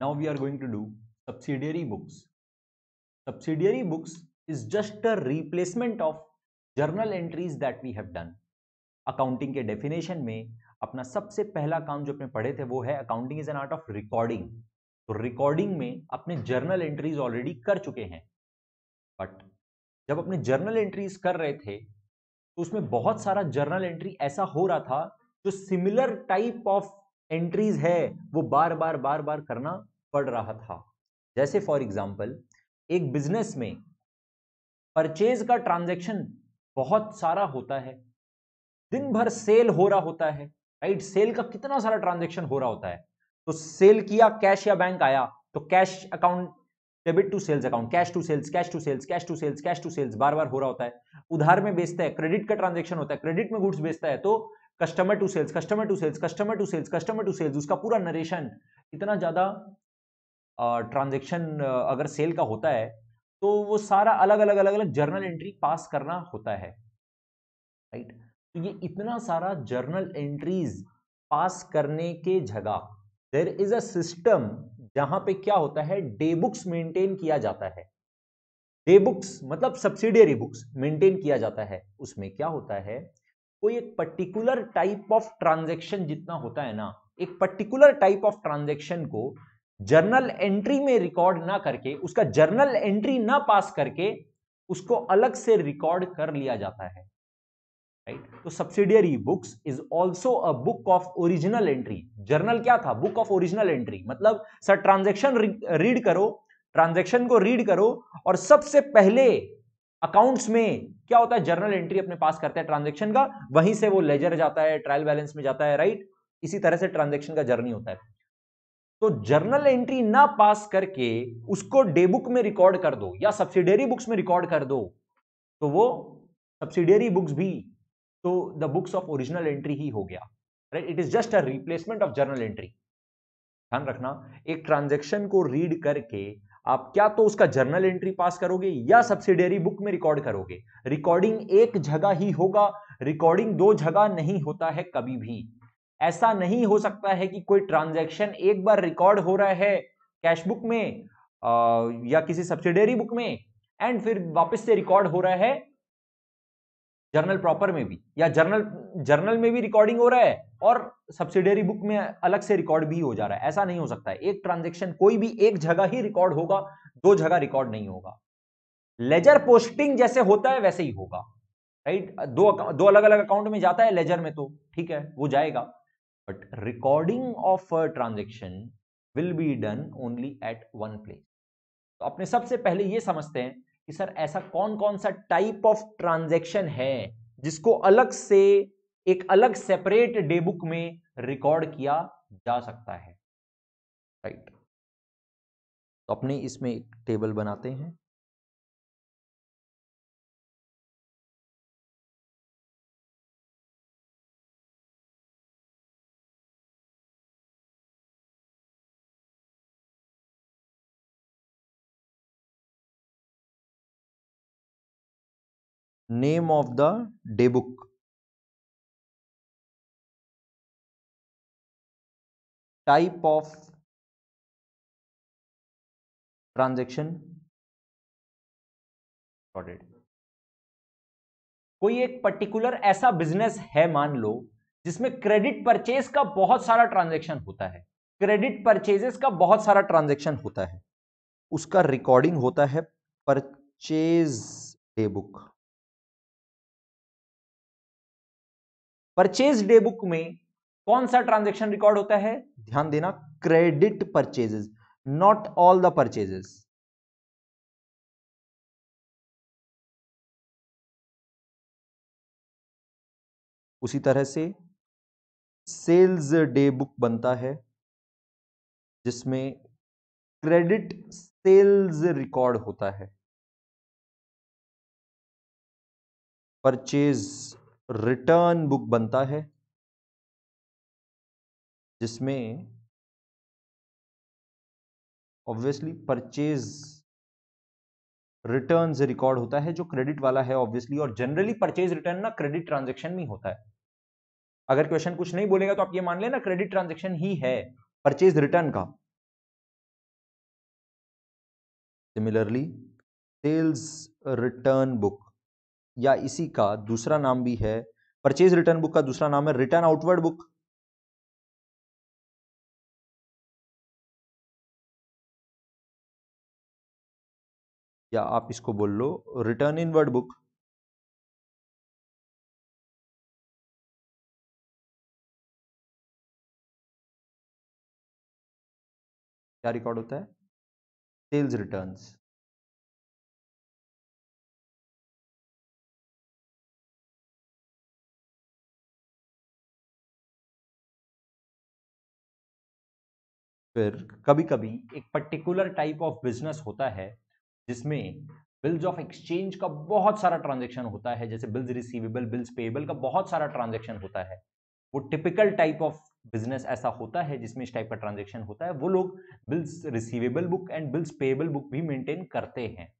now we are going to do subsidiary books subsidiary books is just a replacement of journal entries that we have done accounting के definition में अपना सबसे पहला काम जो अपने पढ़े थे वो है accounting is an art of recording तो रिकॉर्डिंग में अपने जर्नल एंट्रीज ऑलरेडी कर चुके हैं बट जब अपने जर्नल एंट्रीज कर रहे थे तो उसमें बहुत सारा जर्नल एंट्री ऐसा हो रहा था जो सिमिलर टाइप ऑफ एंट्रीज है वो बार बार बार बार करना पड़ रहा था जैसे फॉर एग्जाम्पल एक बिजनेस में परचेज का ट्रांजेक्शन बहुत सारा होता है दिन भर सेल हो रहा होता है राइट सेल का कितना सारा ट्रांजेक्शन हो रहा होता है तो सेल किया कैश या बैंक आया तो cash account debit to sales account cash to sales cash to sales cash to sales cash to sales बार बार हो रहा होता है उधार में बेचता है क्रेडिट का ट्रांजेक्शन होता है क्रेडिट में गुड्स बेचता है तो customer to sales customer to sales customer to sales customer to sales उसका पूरा नरेशन इतना ज़्यादा ट्रांजेक्शन अगर सेल का होता है तो वो सारा अलग अलग अलग अलग जर्नल एंट्री पास करना होता है राइट तो ये इतना सारा जर्नल एंट्रीज पास करने के जगह देर इज अ सिस्टम जहां पे क्या होता है डे बुक्स मेंटेन किया जाता है डे बुक्स मतलब सब्सिडियरी बुक्स मेंटेन किया जाता है उसमें क्या होता है कोई एक पर्टिकुलर टाइप ऑफ ट्रांजेक्शन जितना होता है ना एक पर्टिकुलर टाइप ऑफ ट्रांजेक्शन को जर्नल एंट्री में रिकॉर्ड ना करके उसका जर्नल एंट्री ना पास करके उसको अलग से रिकॉर्ड कर लिया जाता है राइट तो subsidiary books is also a book of original entry journal क्या था बुक ऑफ ओरिजिनल एंट्री मतलब सर ट्रांजेक्शन रीड करो ट्रांजेक्शन को रीड करो और सबसे पहले अकाउंट्स में क्या होता है जर्नल एंट्री अपने पास करते हैं ट्रांजेक्शन का वहीं से वो लेजर जाता है ट्रायल बैलेंस में जाता है राइट इसी तरह से ट्रांजेक्शन का जर्नी होता है तो जर्नल एंट्री ना पास करके उसको डे बुक में रिकॉर्ड कर दो या सब्सिडियरी बुक्स में रिकॉर्ड कर दो तो वो सब्सिडियरी बुक्स भी तो the books of original entry ही हो गया right it is just a replacement of journal entry ध्यान रखना एक ट्रांजेक्शन को रीड करके आप क्या तो उसका जर्नल एंट्री पास करोगे या सब्सिडियरी बुक में रिकॉर्ड करोगे रिकॉर्डिंग एक जगह ही होगा रिकॉर्डिंग दो जगह नहीं होता है कभी भी ऐसा नहीं हो सकता है कि कोई ट्रांजैक्शन एक बार रिकॉर्ड हो रहा है कैश बुक में आ, या किसी सब्सिडियरी बुक में एंड फिर वापस से रिकॉर्ड हो रहा है जर्नल प्रॉपर में भी या जर्नल जर्नल में भी रिकॉर्डिंग हो रहा है और सब्सिडरी बुक में अलग से रिकॉर्ड भी हो जा रहा है ऐसा नहीं हो सकता है एक ट्रांजेक्शन कोई भी एक जगह ही रिकॉर्ड होगा दो जगह रिकॉर्ड नहीं होगा लेजर पोस्टिंग जैसे होता है वैसे ही होगा राइट दो दो अलग अलग अकाउंट में जाता है लेजर में तो ठीक है वो जाएगा but recording of transaction will be done only at one place तो अपने सबसे पहले ये समझते हैं कि सर ऐसा कौन कौन सा टाइप ऑफ ट्रांजेक्शन है जिसको अलग से एक अलग सेपरेट डे बुक में रिकॉर्ड किया जा सकता है राइट तो अपने इसमें एक टेबल बनाते हैं name of the day book type of transaction कोई एक पर्टिकुलर ऐसा बिजनेस है मान लो जिसमें क्रेडिट परचेज का बहुत सारा ट्रांजेक्शन होता है क्रेडिट परचेजेस का बहुत सारा ट्रांजेक्शन होता है उसका रिकॉर्डिंग होता है purchase day book purchase day book में कौन सा ट्रांजेक्शन रिकॉर्ड होता है ध्यान देना credit purchases not all the purchases उसी तरह से सेल्स डे बुक बनता है जिसमें क्रेडिट सेल्स रिकॉर्ड होता है परचेज रिटर्न बुक बनता है जिसमें ऑब्वियसली परचेज रिटर्न रिकॉर्ड होता है जो क्रेडिट वाला है ऑब्वियसली और जनरली परचेज रिटर्न ना क्रेडिट ट्रांजेक्शन में होता है अगर क्वेश्चन कुछ नहीं बोलेगा तो आप ये मान लेना क्रेडिट ट्रांजेक्शन ही है परचेज रिटर्न का सिमिलरली सेल्स रिटर्न बुक या इसी का दूसरा नाम भी है परचेज रिटर्न बुक का दूसरा नाम है रिटर्न आउटवर्ड बुक या आप इसको बोल लो रिटर्न इनवर्ड बुक क्या रिकॉर्ड होता है सेल्स रिटर्न्स फिर कभी कभी एक पर्टिकुलर टाइप ऑफ बिजनेस होता है जिसमें बिल्स ऑफ एक्सचेंज का बहुत सारा ट्रांजेक्शन होता है जैसे बिल्स रिसीवेबल बिल्स पेएबल का बहुत सारा ट्रांजेक्शन होता है वो टिपिकल टाइप ऑफ बिजनेस ऐसा होता है जिसमें इस टाइप का ट्रांजेक्शन होता है वो लोग bills receivable book and bills payable book भी मेंटेन करते हैं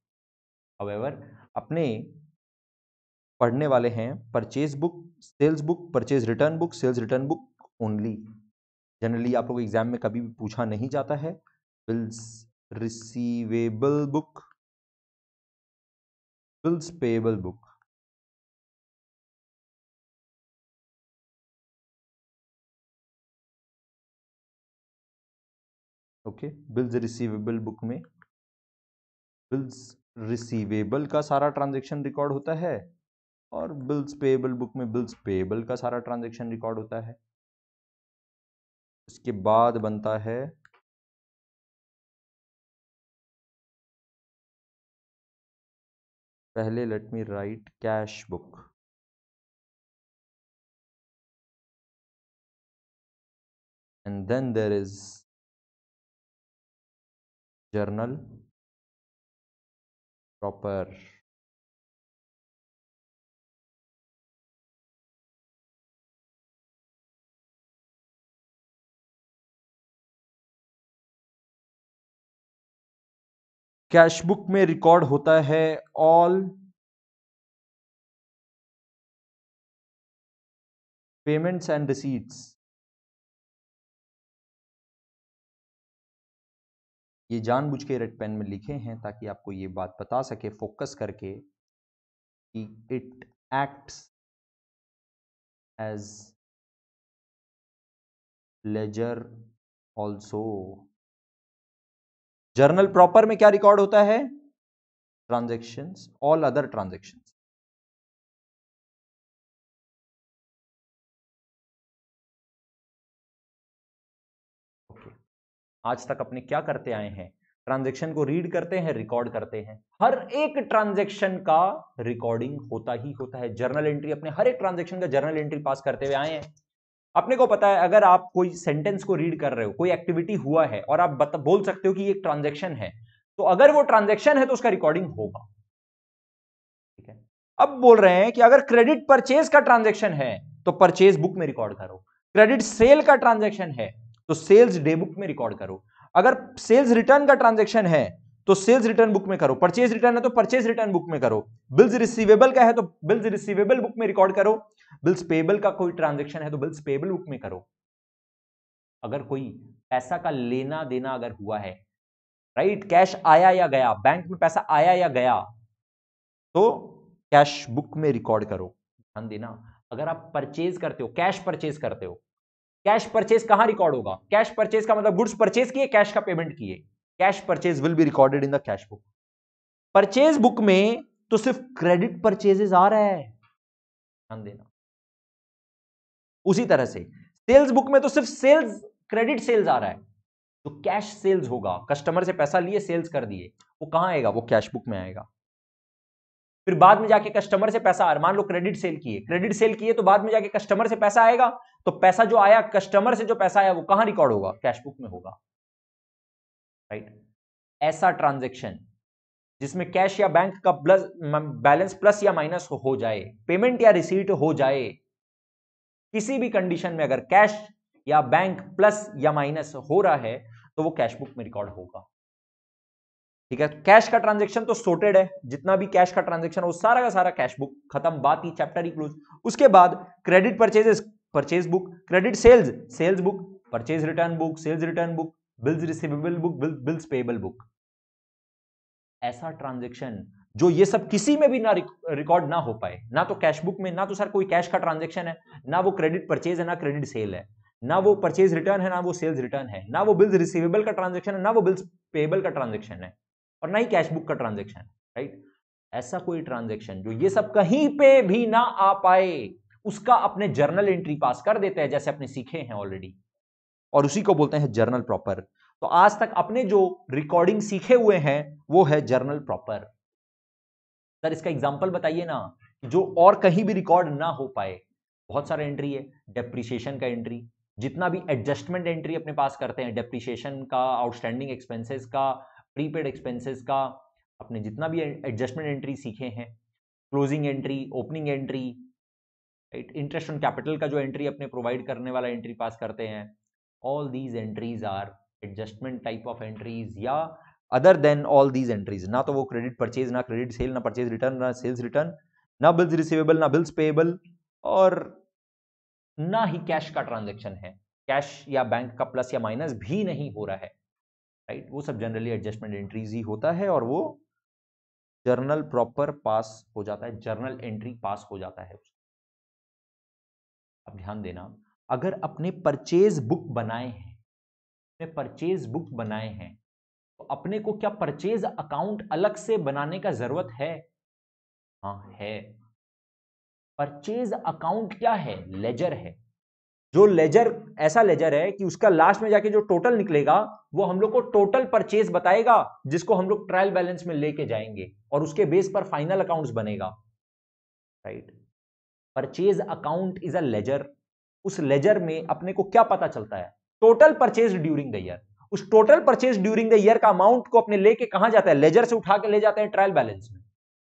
हवेवर अपने पढ़ने वाले हैं purchase book sales book purchase return book sales return book only generally आप लोग एग्जाम में कभी भी पूछा नहीं जाता है bills receivable book bills payable book okay bills receivable book में बिल्स रिसीवेबल का सारा ट्रांजेक्शन रिकॉर्ड होता है और बिल्स पेबल बुक में बिल्स पेबल का सारा ट्रांजेक्शन रिकॉर्ड होता है उसके बाद बनता है पहले let me write cash book and then there is journal proper cash book में रिकॉर्ड होता है ऑल पेमेंट्स एंड रिसीट्स ये जानबूझ के रेड पेन में लिखे हैं ताकि आपको ये बात बता सके फोकस करके कि it acts as ledger also journal proper में क्या रिकॉर्ड होता है ट्रांजेक्शन ऑल अदर ट्रांजेक्शन आज तक अपने क्या करते आए हैं ट्रांजेक्शन को रीड करते हैं रिकॉर्ड करते हैं हर एक ट्रांजेक्शन का रिकॉर्डिंग होता ही होता है जर्नल एंट्री अपने हर एक ट्रांजेक्शन का जर्नल एंट्री पास करते हुए आए हैं अपने को पता है अगर आप कोई सेंटेंस को रीड कर रहे हो कोई एक्टिविटी हुआ है और आप बोल सकते हो कि एक ट्रांजेक्शन है तो अगर वो ट्रांजेक्शन है तो उसका रिकॉर्डिंग होगा ठीक है अब बोल रहे हैं कि अगर क्रेडिट परचेज का ट्रांजेक्शन है तो परचेज बुक में रिकॉर्ड करो क्रेडिट सेल का ट्रांजेक्शन है तो सेल्स डे बुक में रिकॉर्ड करो अगर सेल्स रिटर्न का ट्रांजेक्शन है तो सेल्स रिटर्न बुक में करो परचेज रिटर्न है तो परचेज रिटर्न बुक में करो बिल्स रिसीवेबल का है तो बिल्स रिसीवेबल बुक में रिकॉर्ड करो बिल्स पेबल का कोई ट्रांजेक्शन है तो बिल्स पेबल बुक में करो अगर कोई पैसा का लेना देना अगर हुआ है राइट right? कैश आया या गया बैंक में पैसा आया या गया तो कैश बुक में रिकॉर्ड करो ध्यान देना अगर आप परचेज करते हो कैश परचेज करते हो कैश परचेज कहां रिकॉर्ड होगा कैश परचेज का मतलब गुड्स परचेज किए कैश का पेमेंट किए cash purchase will be recorded in the cash book purchase book में तो सिर्फ क्रेडिट परचेजेस आ रहा है ध्यान देना उसी तरह से सेल्स बुक में तो सिर्फ सेल्स क्रेडिट सेल्स आ रहा है तो कैश सेल्स होगा कस्टमर से पैसा लिए सेल्स कर दिए वो कहां आएगा वो कैश बुक में आएगा फिर बाद में जाके कस्टमर से पैसा मान लो क्रेडिट सेल किए क्रेडिट सेल किए तो बाद में जाके कस्टमर से पैसा आएगा तो पैसा जो आया कस्टमर से जो पैसा आया वो कहां रिकॉर्ड होगा कैश बुक में होगा राइट ऐसा ट्रांजेक्शन जिसमें कैश या बैंक का प्लस बैलेंस प्लस या माइनस हो जाए पेमेंट या रिसीट हो जाए किसी भी कंडीशन में अगर कैश या बैंक प्लस या माइनस हो रहा है तो वो कैश बुक में रिकॉर्ड होगा ठीक है कैश का ट्रांजेक्शन तो सोटेड है जितना भी कैश का ट्रांजेक्शन वो सारा का सारा कैश बुक खत्म बात ही चैप्टर ही क्लोज उसके बाद credit purchases purchase book credit sales sales book purchase return book sales return book bills receivable book bills payable book ऐसा ट्रांजेक्शन जो ये सब किसी में भी ना रिकॉर्ड ना हो पाए ना तो कैश बुक में ना तो सर कोई कैश का ट्रांजेक्शन है ना वो क्रेडिट परचेज है ना क्रेडिट सेल है ना वो परचेज रिटर्न है ना वो सेल्स रिटर्न है ना वो बिल्स रिसीवेबल का ट्रांजेक्शन है ना वो बिल्स पेबल का ट्रांजेक्शन है और ना ही कैश बुक का ट्रांजेक्शन राइट ऐसा कोई ट्रांजेक्शन जो ये सब कहीं पे भी ना आ पाए उसका अपने जर्नल एंट्री पास कर देते हैं जैसे अपने सीखे हैं ऑलरेडी और उसी को बोलते हैं जर्नल प्रॉपर तो आज तक अपने जो रिकॉर्डिंग सीखे हुए हैं वो है जर्नल प्रॉपर सर इसका एग्जाम्पल बताइए ना जो और कहीं भी रिकॉर्ड ना हो पाए बहुत सारे एंट्री है डेप्रिशिएशन का एंट्री जितना भी एडजस्टमेंट एंट्री अपने पास करते हैं डेप्रिशिएशन का आउटस्टैंडिंग एक्सपेंसेस का प्रीपेड एक्सपेंसेस का अपने जितना भी एडजस्टमेंट एंट्री सीखे हैं closing entry opening entry interest on capital का जो एंट्री अपने प्रोवाइड करने वाला एंट्री पास करते हैं all these entries are adjustment type of entries या other than all these entries ना तो वो क्रेडिट परचेज ना क्रेडिट सेल ना परचेज रिटर्न ना सेल्स रिटर्न ना बिल्स रिसिवेबल ना बिल्स पेएबल और ना ही कैश का ट्रांजेक्शन है कैश या बैंक का प्लस या माइनस भी नहीं हो रहा है राइट right? वो सब जनरली एडजस्टमेंट एंट्रीज ही होता है और वो जर्नल प्रॉपर पास हो जाता है जर्नल एंट्री पास हो जाता है अब ध्यान देना अगर अपने परचेज बुक बनाए हैं अपने परचेज बुक बनाए हैं तो अपने को क्या परचेज अकाउंट अलग से बनाने का जरूरत है हाँ है परचेज अकाउंट क्या है लेजर है जो लेजर ऐसा लेजर है कि उसका लास्ट में जाके जो टोटल निकलेगा वो हम लोग को टोटल परचेज बताएगा जिसको हम लोग ट्रायल बैलेंस में लेके जाएंगे और उसके बेस पर फाइनल अकाउंट्स बनेगा right purchase account is a ledger उस लेजर में अपने को क्या पता चलता है total purchase during the year उस total purchase during the year का अमाउंट को अपने लेके कहा जाता है लेजर से उठा के ले जाते हैं ट्रायल बैलेंस में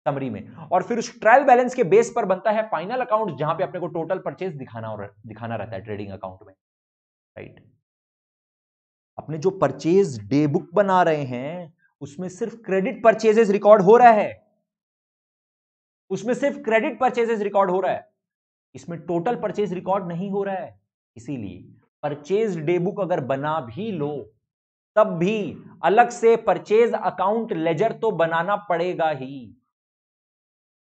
समरी में और फिर उस ट्रायल बैलेंस के बेस पर बनता है फाइनल अकाउंट जहां पे अपने को टोटल परचेज दिखाना और दिखाना रहता है ट्रेडिंग अकाउंट में राइट अपने जो परचेज डे बुक बना रहे हैं उसमें सिर्फ क्रेडिट परचेजेस रिकॉर्ड हो रहा है उसमें सिर्फ क्रेडिट परचेजेस रिकॉर्ड हो रहा है इसमें टोटल परचेज रिकॉर्ड नहीं हो रहा है इसीलिए परचेज डे बुक अगर बना भी लो तब भी अलग से परचेज अकाउंट लेजर तो बनाना पड़ेगा ही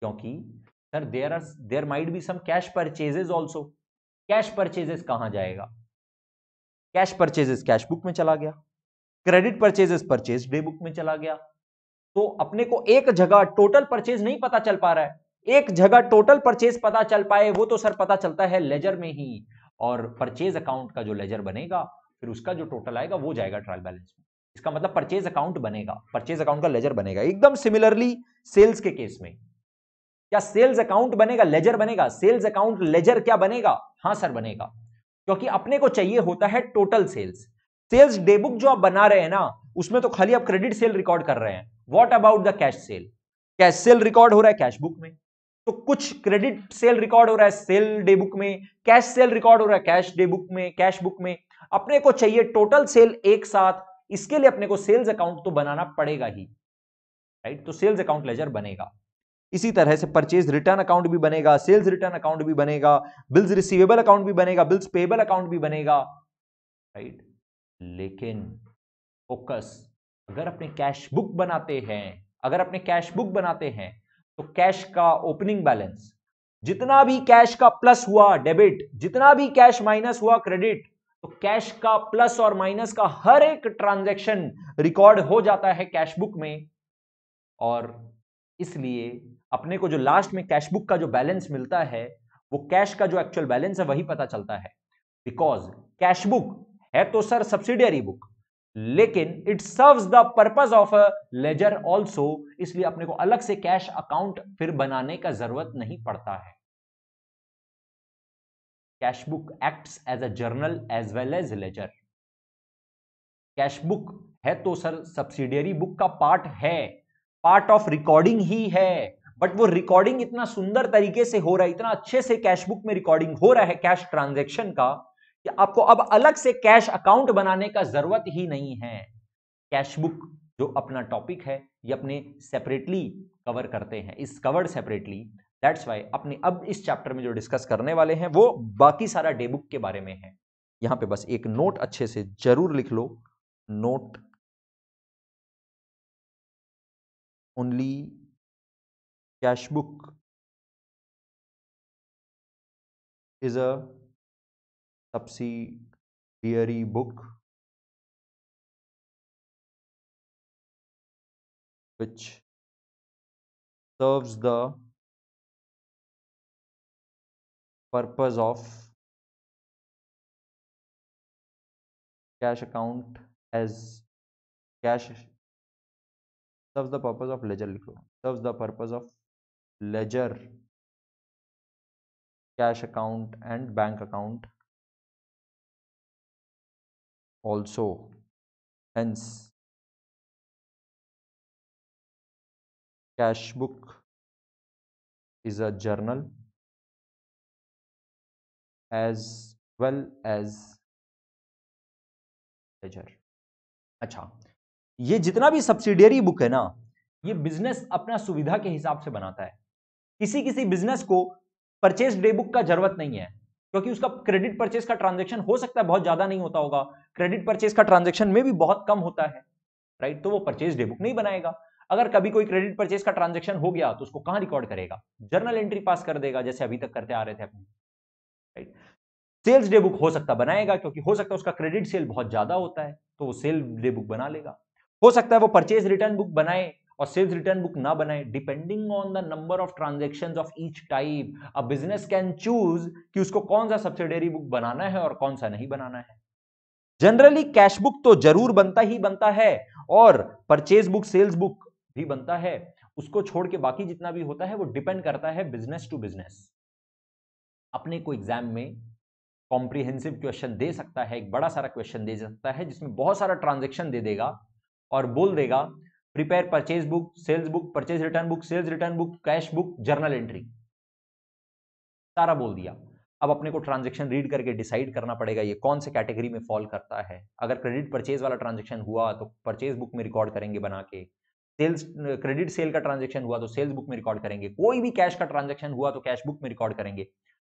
क्योंकि sir there are there might be some cash purchases also cash purchases कहां जाएगा कैश परचेजेस कैश बुक में चला गया credit purchases purchase day book में चला गया तो अपने को एक जगह टोटल परचेज नहीं पता चल पा रहा है एक जगह टोटल परचेज पता चल पाए वो तो सर पता चलता है लेजर में ही और परचेज अकाउंट का जो लेजर बनेगा फिर उसका जो टोटल आएगा वो जाएगा ट्रायल बैलेंस में इसका मतलब परचेज अकाउंट बनेगा परचेज अकाउंट का लेजर बनेगा एकदम सिमिलरली सेल्स के केस में क्या सेल्स अकाउंट बनेगा लेजर बनेगा सेल्स अकाउंट लेजर क्या बनेगा हाँ सर बनेगा क्योंकि अपने को चाहिए होता है total sales sales day book जो आप बना रहे हैं ना उसमें तो खाली आप क्रेडिट सेल रिकॉर्ड कर रहे हैं what about the cash sale cash sale record हो रहा है कैश बुक में तो कुछ क्रेडिट सेल रिकॉर्ड हो रहा है सेल डे बुक में कैश सेल रिकॉर्ड हो रहा है कैश डे बुक में कैश बुक में अपने को चाहिए टोटल सेल एक साथ इसके लिए अपने को सेल्स अकाउंट तो बनाना पड़ेगा ही राइट तो सेल्स अकाउंट लेजर बनेगा इसी तरह से परचेज रिटर्न अकाउंट भी बनेगा सेल्स रिटर्न अकाउंट भी बनेगा बिल्स रिसीवेबल अकाउंट भी बनेगा बिल्स पेबल अकाउंट भी बनेगा राइट लेकिन फोकस अगर अपने कैश बुक बनाते हैं अगर अपने कैश बुक बनाते हैं तो कैश का ओपनिंग बैलेंस जितना भी कैश का प्लस हुआ डेबिट जितना भी कैश माइनस हुआ क्रेडिट तो कैश का प्लस और माइनस का हर एक ट्रांजैक्शन रिकॉर्ड हो जाता है कैश बुक में और इसलिए अपने को जो लास्ट में कैश बुक का जो बैलेंस मिलता है वो कैश का जो एक्चुअल बैलेंस है वही पता चलता है बिकॉज कैश बुक है तो सर सब्सिडियरी बुक लेकिन it serves the purpose of a ledger also इसलिए अपने को अलग से कैश अकाउंट फिर बनाने का जरूरत नहीं पड़ता है cash book acts as a journal as well as ledger cash book है तो सर सब्सिडियरी बुक का पार्ट है पार्ट ऑफ रिकॉर्डिंग ही है बट वो रिकॉर्डिंग इतना सुंदर तरीके से हो रहा है इतना अच्छे से कैश बुक में रिकॉर्डिंग हो रहा है कैश ट्रांजेक्शन का कि आपको अब अलग से कैश अकाउंट बनाने का जरूरत ही नहीं है कैश बुक जो अपना टॉपिक है ये अपने सेपरेटली कवर करते हैं इस कवर्ड सेपरेटली दैट्स वाई अपने अब इस चैप्टर में जो डिस्कस करने वाले हैं वो बाकी सारा डे बुक के बारे में है यहां पे बस एक नोट अच्छे से जरूर लिख लो note only cash book is a subsidiary book which serves the purpose of cash account as cash serves the purpose of ledger serves the purpose of ledger cash account and bank account also hence cash book is a journal as well as ledger अच्छा ये जितना भी subsidiary book है ना ये business अपना सुविधा के हिसाब से बनाता है किसी किसी बिजनेस को परचेस डे बुक का जरूरत नहीं है क्योंकि उसका क्रेडिट परचेज का ट्रांजेक्शन हो सकता है बहुत ज्यादा नहीं होता होगा क्रेडिट परचेज का ट्रांजेक्शन में भी बहुत कम होता है राइट तो वो परचेज डे बुक नहीं बनाएगा अगर कभी कोई क्रेडिट परचेज का ट्रांजेक्शन हो गया तो उसको कहां रिकॉर्ड करेगा जर्नल एंट्री पास कर देगा जैसे अभी तक करते आ रहे थे अपने राइट सेल्स डे बुक हो सकता बनाएगा क्योंकि हो सकता है उसका क्रेडिट सेल बहुत ज्यादा होता है तो वो सेल डे बुक बना लेगा हो सकता है वो परचेज रिटर्न बुक बनाए और सेल्स रिटर्न बुक ना बनाए depending on the number of transaction of each type a business can choose कि उसको कौन सा सब्सिडरी बुक बनाना है और कौन सा नहीं बनाना है जनरली कैश बुक तो जरूर बनता ही बनता है और परचेज बुक सेल्स बुक भी बनता है उसको छोड़ के बाकी जितना भी होता है वो डिपेंड करता है बिजनेस टू बिजनेस अपने को एग्जाम में कॉम्प्रिहेंसिव क्वेश्चन दे सकता है एक बड़ा सारा क्वेश्चन दे सकता है जिसमें बहुत सारा ट्रांजेक्शन दे देगा और बोल देगा prepare purchase book sales book purchase return book sales return book cash book journal entry सारा बोल दिया अब अपने को ट्रांजेक्शन रीड करके डिसाइड करना पड़ेगा ये कौन से कैटेगरी में फॉल करता है अगर क्रेडिट परचेज वाला ट्रांजेक्शन हुआ तो परचेज बुक में रिकॉर्ड करेंगे बना के सेल्स क्रेडिट सेल का ट्रांजेक्शन हुआ तो सेल्स बुक में रिकॉर्ड करेंगे कोई भी कैश का ट्रांजेक्शन हुआ तो कैश बुक में रिकॉर्ड करेंगे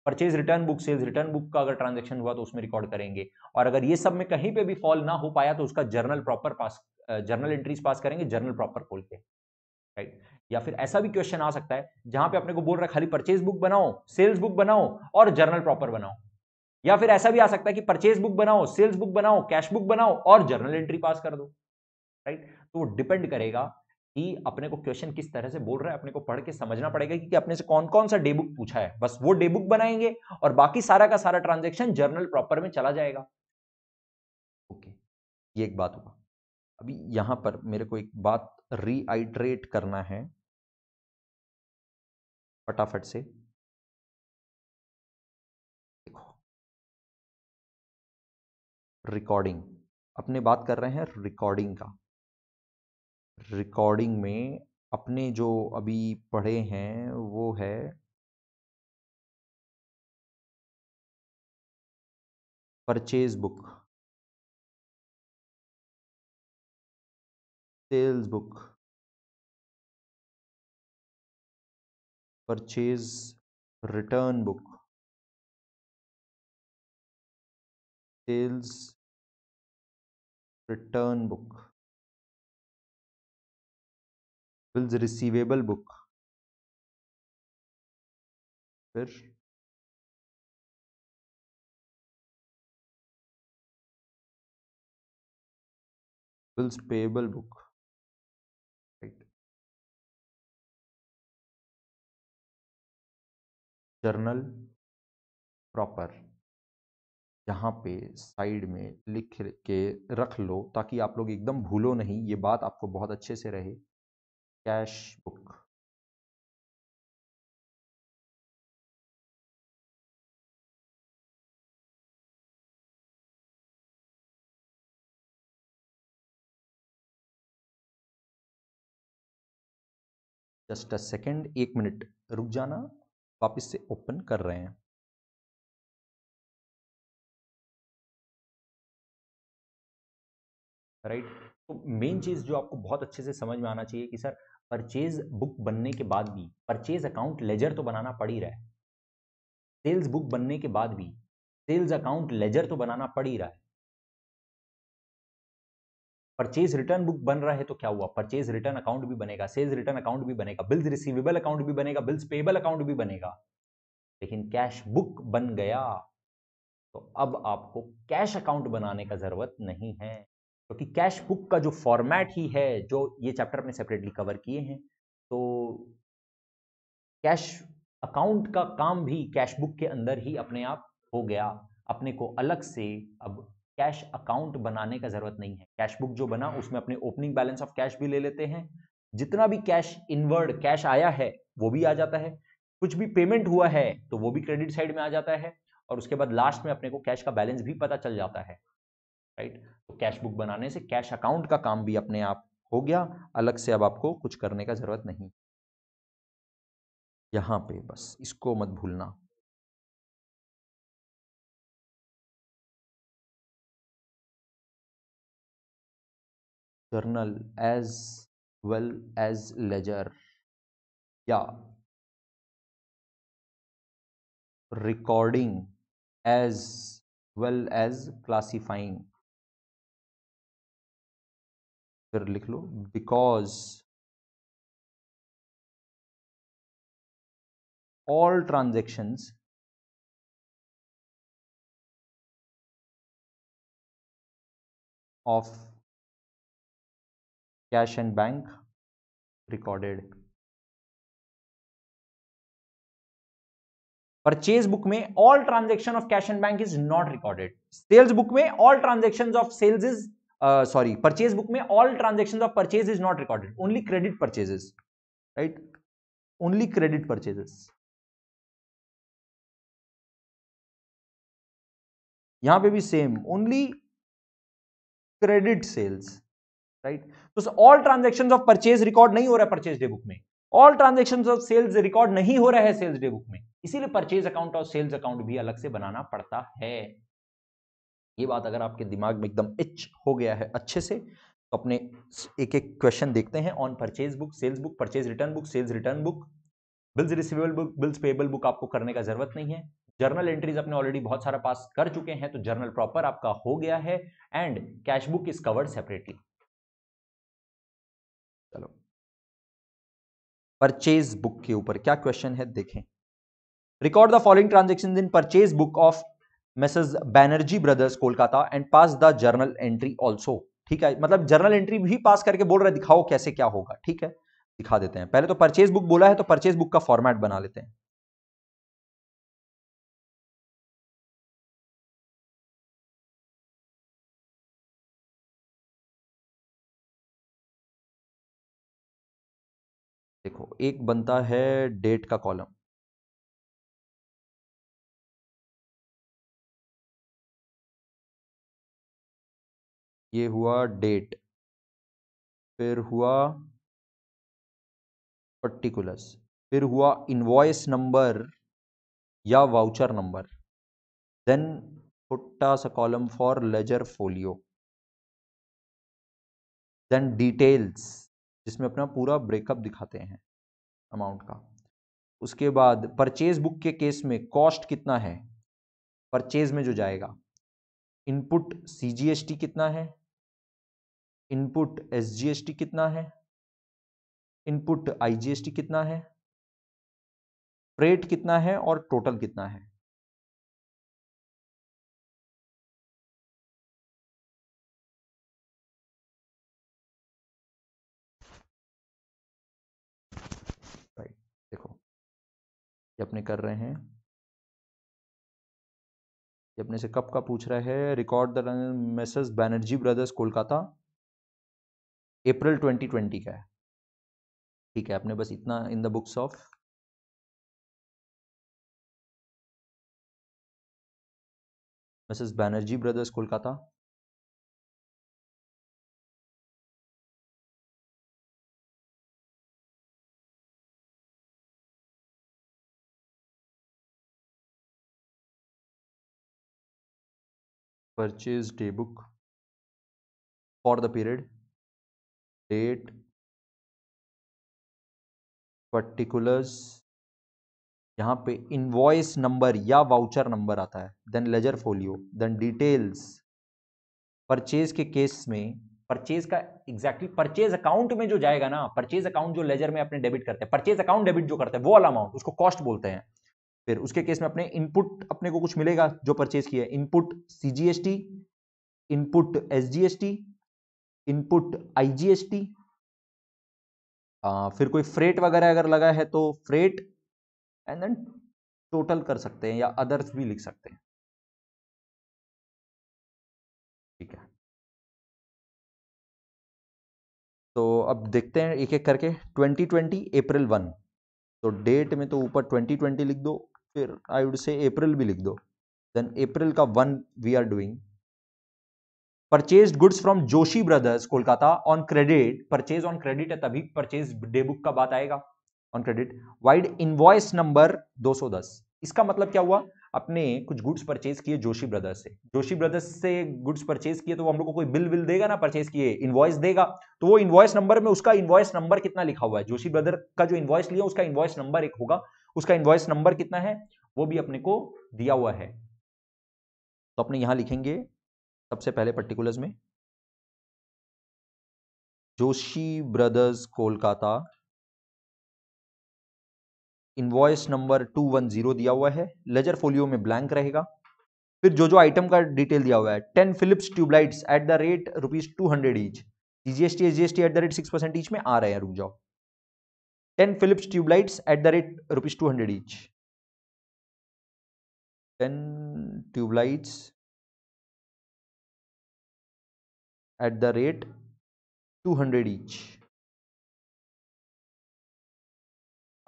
purchase return book sales return book का अगर ट्रांजेक्शन हुआ तो उसमें रिकॉर्ड करेंगे और अगर ये सब में कहीं पर भी फॉल ना हो पाया तो उसका journal proper pass journal entries pass करेंगे जर्नल प्रॉपर खोल के राइट या फिर ऐसा भी क्वेश्चन आ सकता है जहां पे अपने को बोल रहा है खाली परचेज बुक बनाओ सेल्स बुक बनाओ और जर्नल प्रॉपर बनाओ या फिर ऐसा भी आ सकता है कि परचेज बुक बनाओ सेल्स बुक बनाओ कैश बुक बनाओ और जर्नल एंट्री पास कर दो राइट तो वो डिपेंड करेगा कि अपने को क्वेश्चन किस तरह से बोल रहा है अपने को पढ़ के समझना पड़ेगा कि, कि अपने से कौन कौन सा डे बुक पूछा है बस वो डे बुक बनाएंगे और बाकी सारा का सारा ट्रांजेक्शन जर्नल प्रॉपर में चला जाएगा ओके ये एक बात होगा अभी यहां पर मेरे को एक बात रीआइट्रेट करना है फटाफट से देखो रिकॉर्डिंग अपने बात कर रहे हैं रिकॉर्डिंग का रिकॉर्डिंग में अपने जो अभी पढ़े हैं वो है purchase book sales book purchase return book sales return book bills receivable book फिर bills payable book journal proper यहाँ पे साइड में लिख के रख लो ताकि आप लोग एकदम भूलो नहीं ये बात आपको बहुत अच्छे से रहे cash book just a second एक मिनट रुक जाना वापस से ओपन कर रहे हैं राइट तो मेन चीज़ जो आपको बहुत अच्छे से समझ में आना चाहिए कि सर परचेज बुक बनने के बाद भी परचेज अकाउंट लेजर तो बनाना पड़ ही रहा है सेल्स बुक बनने के बाद भी सेल्स अकाउंट लेजर तो बनाना पड़ ही रहा है परचेज रिटर्न बुक बन रहा है तो क्या हुआ परचेज रिटर्न अकाउंट भी बनेगा सेल्स रिटर्न अकाउंट भी बनेगा बिल्स रिसीवेबल अकाउंट भी बनेगा बिल्स पेबल अकाउंट भी बनेगा लेकिन कैश बुक बन गया तो अब आपको कैश अकाउंट बनाने का जरूरत नहीं है क्योंकि तो कैश बुक का जो फॉर्मेट ही है जो ये चैप्टर अपने सेपरेटली कवर किए हैं तो कैश अकाउंट का काम भी कैश बुक के अंदर ही अपने आप हो गया अपने को अलग से अब कैश अकाउंट बनाने का जरूरत नहीं है कैश बुक जो बना हम्म। उसमें अपने ओपनिंग बैलेंस ऑफ कैश भी ले लेते हैं जितना भी कैश इनवर्ड कैश आया है वो भी आ जाता है कुछ भी पेमेंट हुआ है तो वो भी क्रेडिट साइड में आ जाता है और उसके बाद लास्ट में अपने को कैश का बैलेंस भी पता चल जाता है राइट तो कैश बुक बनाने से कैश अकाउंट का काम भी अपने आप हो गया अलग से अब आपको कुछ करने का जरूरत नहीं यहां पे बस इसको मत भूलना journal as well as ledger या recording as well as classifying फिर लिख लो because all transactions of cash and bank recorded purchase book में all transaction of cash and bank is not recorded sales book में all transaction of sales is sorry purchase book में all transaction of purchase is not recorded only credit purchases right only credit purchases यहां पे भी same only credit sales right तो all transaction of purchase record नहीं हो रहा है purchase day book में all transaction of sales record नहीं हो रहा है सेल्स डे बुक में इसीलिए परचेज अकाउंट और सेल्स अकाउंट भी अलग से बनाना पड़ता है ये बात अगर आपके दिमाग में एकदम इच हो गया है अच्छे से तो अपने एक एक क्वेश्चन देखते हैं on purchase book sales book purchase return book sales return book bills receivable book bills payable book आपको करने का जरूरत नहीं है जर्नल एंट्रीज अपने ऑलरेडी बहुत सारा पास कर चुके हैं तो जर्नल प्रॉपर आपका हो गया है and cash book is covered separately purchase book के ऊपर क्या क्वेश्चन है देखें record the following transaction in purchase book of Mrs Banerjee Brothers Kolkata and pass the journal entry also ठीक है मतलब जर्नल एंट्री भी पास करके बोल रहा है दिखाओ कैसे क्या होगा ठीक है दिखा देते हैं पहले तो परचेज बुक बोला है तो परचेज बुक का फॉर्मेट बना लेते हैं देखो एक बनता है डेट का कॉलम ये हुआ डेट फिर हुआ पर्टिकुलर्स फिर हुआ इनवॉइस नंबर या वाउचर नंबर देन छोटा सा column for ledger folio then details जिसमें अपना पूरा ब्रेकअप दिखाते हैं अमाउंट का उसके बाद परचेज बुक के केस में कॉस्ट कितना है परचेज में जो जाएगा इनपुट सीजीएसटी कितना है इनपुट एसजीएसटी कितना है इनपुट आईजीएसटी कितना है फ्रेट कितना है और टोटल कितना है ये अपने कर रहे हैं ये अपने से कब का पूछ रहा है record the run Mrs Banerjee Brothers Kolkata April 2020 का है ठीक है अपने बस इतना in the books of Mrs Banerjee Brothers Kolkata purchased a book for the period date particulars यहाँ पे इन्वॉइस नंबर या वाउचर नंबर आता है then ledger folio then details purchase के केस में परचेज का एग्जैक्टली परचेज अकाउंट में जो जाएगा ना परचेज अकाउंट जो लेजर में अपने डेबिट करते हैं परचेज अकाउंट डेबिट जो करते हैं वो वाला अमाउंट उसको कॉस्ट बोलते हैं फिर उसके केस में अपने इनपुट अपने को कुछ मिलेगा जो परचेज किया input CGST input SGST input IGST फिर कोई फ्रेट वगैरह अगर लगा है तो फ्रेट एंड देन टोटल कर सकते हैं या अदर्स भी लिख सकते हैं ठीक है तो अब देखते हैं एक एक करके 2020 अप्रैल वन तो डेट में तो ऊपर 2020 लिख दो फिर आई वुड से अप्रैल भी लिख दो देन अप्रैल का one we are doing purchase goods from Joshi Brothers Kolkata on credit purchase on credit है तभी परचेज डे बुक का बात आएगा on credit vide invoice number 210 इसका मतलब क्या हुआ अपने कुछ गुड्स परचेज किए जोशी ब्रदर्स से जोशी ब्रदर्स से गुड्स परचेज किए तो वो हम लोग को कोई बिल विल देगा ना परचेज किए इन्वॉइस देगा तो वो इन्वॉइस नंबर में उसका इन्वॉइस नंबर कितना लिखा हुआ है जोशी ब्रदर का जो इन्वॉइस लिया उसका इन्वॉइस नंबर एक होगा उसका इन्वॉइस नंबर कितना है वो भी अपने को दिया हुआ है तो अपने यहां लिखेंगे सबसे पहले पर्टिकुलर्स में Joshi Brothers Kolkata invoice number two one zero दिया हुआ है लेजर फोलियो में ब्लैंक रहेगा फिर जो जो आइटम का डिटेल दिया हुआ है ten Philips tubelights at the rate rupees two hundred each GST GST at the rate six percent each में आ रहे हैं रुक जाओ 10 Philips tube lights at the rate rupees 200 each. 10 tube lights at the rate 200 each.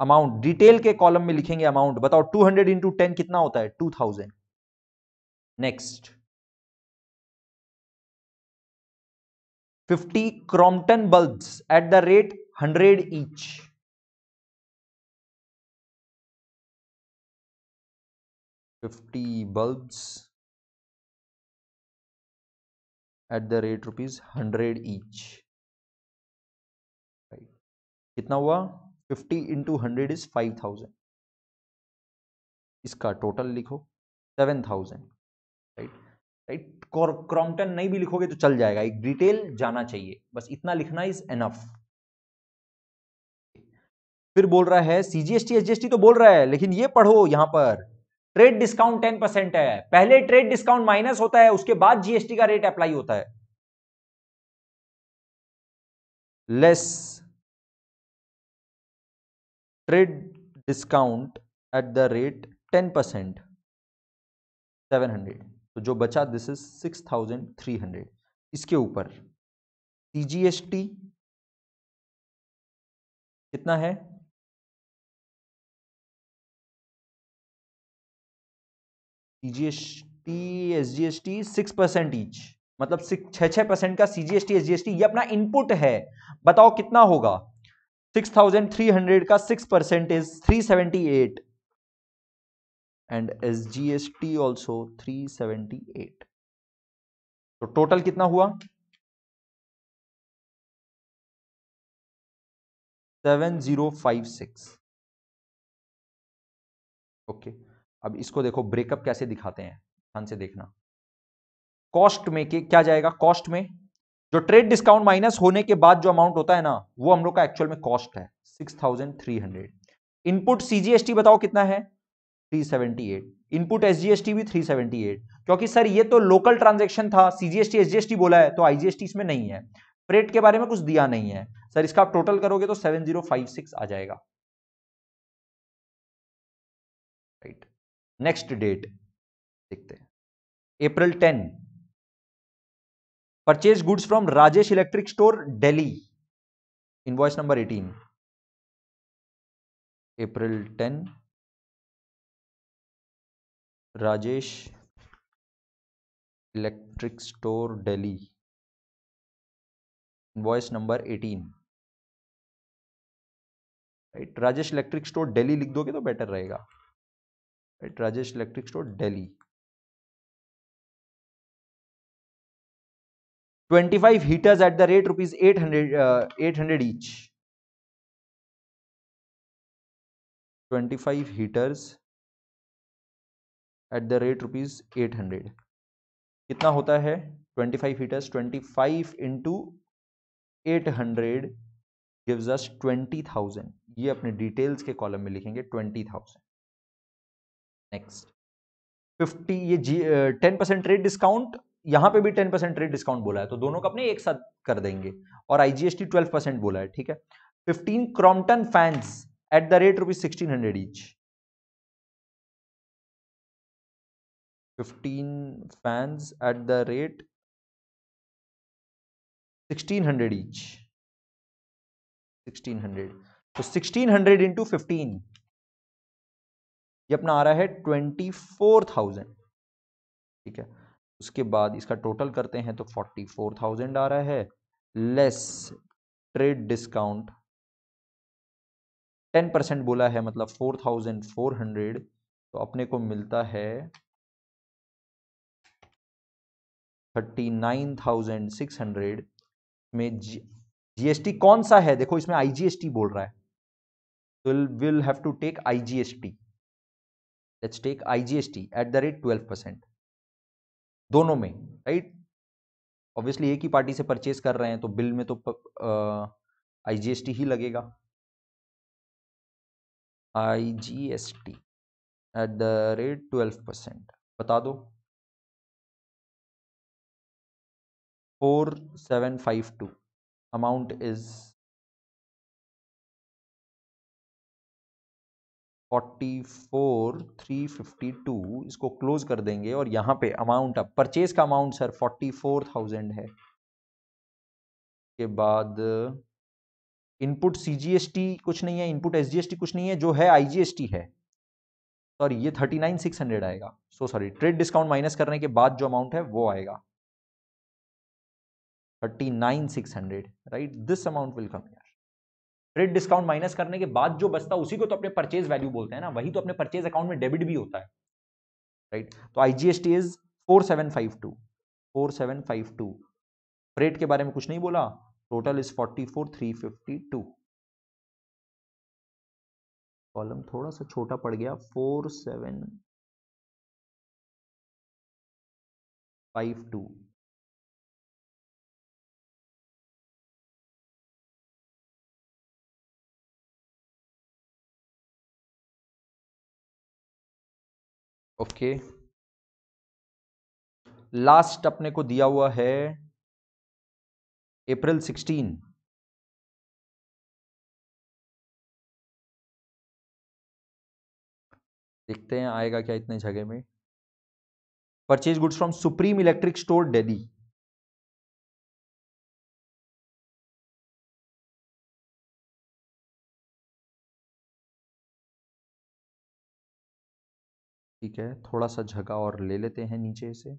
Amount detail के column में लिखेंगे amount बताओ 200 हंड्रेड इंटू टेन कितना होता है 2000 next 50 Crompton bulbs at the rate 100 each 50 bulbs at the rate rupees 100 each right कितना हुआ 50 into hundred is 5000 इसका टोटल लिखो 7000 राइट राइट क्रॉम्पटन नहीं भी लिखोगे तो चल जाएगा एक डिटेल जाना चाहिए बस इतना लिखना इज एनफ फिर बोल रहा है सीजीएसटी एसजीएसटी तो बोल रहा है लेकिन ये पढ़ो यहां पर ट्रेड डिस्काउंट टेन परसेंट है पहले ट्रेड डिस्काउंट माइनस होता है उसके बाद जीएसटी का रेट अप्लाई होता है less trade discount at the rate ten percent seven hundred तो जो बचा this is six thousand three hundred इसके ऊपर टी कितना है CGST SGST six percent each मतलब छह छह परसेंट का सीजीएसटी एसजीएसटी ये अपना इनपुट है बताओ कितना होगा सिक्स थाउजेंड थ्री हंड्रेड का six percent is three seventy eight and S G S T also three seventy eight तो टोटल कितना हुआ seven zero five six okay अब इसको देखो ब्रेकअप कैसे दिखाते हैं ध्यान से देखना कॉस्ट में के क्या जाएगा कॉस्ट में जो ट्रेड डिस्काउंट माइनस होने के बाद जो अमाउंट होता है ना वो हम लोग का एक्चुअल में कॉस्ट है six thousand three hundred input CGST बताओ कितना है 378 इनपुट एसजीएसटी भी 378 क्योंकि सर ये तो लोकल ट्रांजेक्शन था सीजीएसटी एसजीएसटी बोला है तो आईजीएसटी इसमें नहीं है फ्रेट के बारे में कुछ दिया नहीं है सर इसका आप टोटल करोगे तो 7056 आ जाएगा नेक्स्ट डेट देखते हैं April ten purchase goods from Rajesh Electric Store Delhi invoice number eighteen April ten Rajesh Electric Store Delhi invoice number eighteen right Rajesh Electric Store Delhi लिख दोगे तो बेटर रहेगा right? Rajesh Electric Store, Delhi. 25 heaters at the rate rupees 800, uh, 800 each. 25 heaters at the rate rupees 800. कितना होता है 25 heaters 25 into 800 gives us 20,000 ये अपने details के कॉलम में लिखेंगे 20,000 नेक्स्ट फिफ्टी ये जी टेन परसेंट ट्रेड डिस्काउंट यहाँ पे भी टेन परसेंट ट्रेड डिस्काउंट बोला है तो दोनों का अपने एक साथ कर देंगे और आईजीएसटी ट्वेल्व परसेंट बोला है ठीक है fifteen Crompton fans at the rate rupees sixteen hundred each fifteen fans at the rate sixteen hundred each sixteen hundred तो सिक्सटीन हंड्रेड इंटू फिफ्टीन ये अपना आ रहा है ट्वेंटी फोर थाउजेंड ठीक है उसके बाद इसका टोटल करते हैं तो फोर्टी फोर थाउजेंड आ रहा है less trade discount ten percent बोला है मतलब फोर थाउजेंड फोर हंड्रेड तो अपने को मिलता है thirty nine thousand six hundred में जी जीएसटी कौन सा है देखो इसमें आईजीएसटी बोल रहा है will have to take IGST let's take IGST at the rate twelve percent दोनों में राइट ऑब्वियसली एक ही पार्टी से परचेज कर रहे हैं तो बिल में तो आईजीएसटी ही लगेगा IGST at the rate twelve percent बता दो four seven five two amount is forty four three fifty two इसको क्लोज कर देंगे और यहाँ पे अमाउंट अब परचेज का amount sir forty four thousand है के बाद इनपुट सीजीएसटी कुछ नहीं है इनपुट एसजीएसटी कुछ नहीं है जो है आईजीएसटी है सॉरी ये थर्टी नाइन सिक्स हंड्रेड आएगा so sorry trade discount minus करने के बाद जो अमाउंट है वो आएगा thirty nine six hundred right this amount will come यार रेट डिस्काउंट माइनस करने के बाद जो बचता है उसी को तो अपने परचेज वैल्यू बोलते हैं ना वही तो अपने परचेज अकाउंट में डेबिट भी होता है राइट तो IGST is four seven five two four seven five two rate के बारे में कुछ नहीं बोला total is forty four three fifty two column थोड़ा सा छोटा पड़ गया four seven five two okay last अपने को दिया हुआ है अप्रैल सिक्सटीन देखते हैं आएगा क्या इतने जगह में purchase goods from Supreme Electric Store Delhi ठीक है थोड़ा सा जगह और ले लेते हैं नीचे से